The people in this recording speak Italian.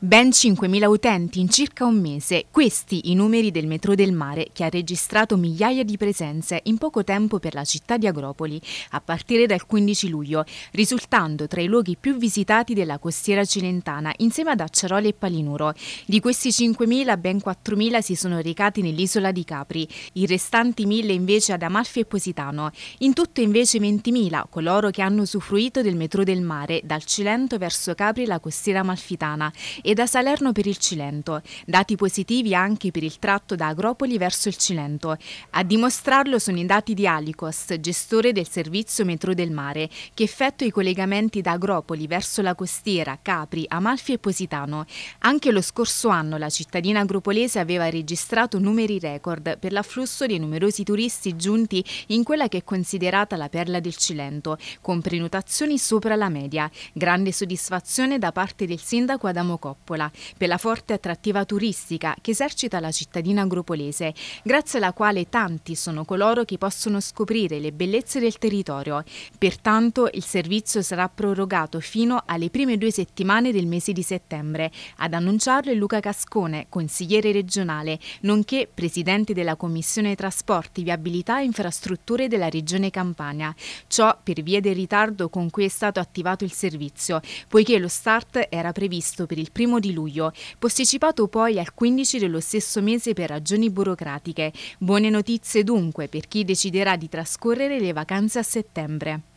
Ben 5.000 utenti in circa un mese, questi i numeri del metro del mare che ha registrato migliaia di presenze in poco tempo per la città di Agropoli a partire dal 15 luglio, risultando tra i luoghi più visitati della costiera cilentana insieme ad Acciarole e Palinuro. Di questi 5.000 ben 4.000 si sono recati nell'isola di Capri, i restanti 1.000 invece ad Amalfi e Positano. In tutto invece 20.000 coloro che hanno usufruito del metro del mare dal Cilento verso Capri e la costiera amalfitana e da Salerno per il Cilento, dati positivi anche per il tratto da Agropoli verso il Cilento. A dimostrarlo sono i dati di Alicos, gestore del servizio Metro del Mare, che effettua i collegamenti da Agropoli verso la costiera, Capri, Amalfi e Positano. Anche lo scorso anno la cittadina agropolese aveva registrato numeri record per l'afflusso dei numerosi turisti giunti in quella che è considerata la perla del Cilento, con prenotazioni sopra la media. Grande soddisfazione da parte del sindaco Adamo Coppa. Coppola per la forte attrattiva turistica che esercita la cittadina agropolese, grazie alla quale tanti sono coloro che possono scoprire le bellezze del territorio. Pertanto il servizio sarà prorogato fino alle prime due settimane del mese di settembre, ad annunciarlo è Luca Cascone, consigliere regionale, nonché presidente della Commissione Trasporti, Viabilità e Infrastrutture della Regione Campania. Ciò per via del ritardo con cui è stato attivato il servizio, poiché lo start era previsto per il primo primo di luglio, posticipato poi al 15 dello stesso mese per ragioni burocratiche. Buone notizie dunque per chi deciderà di trascorrere le vacanze a settembre.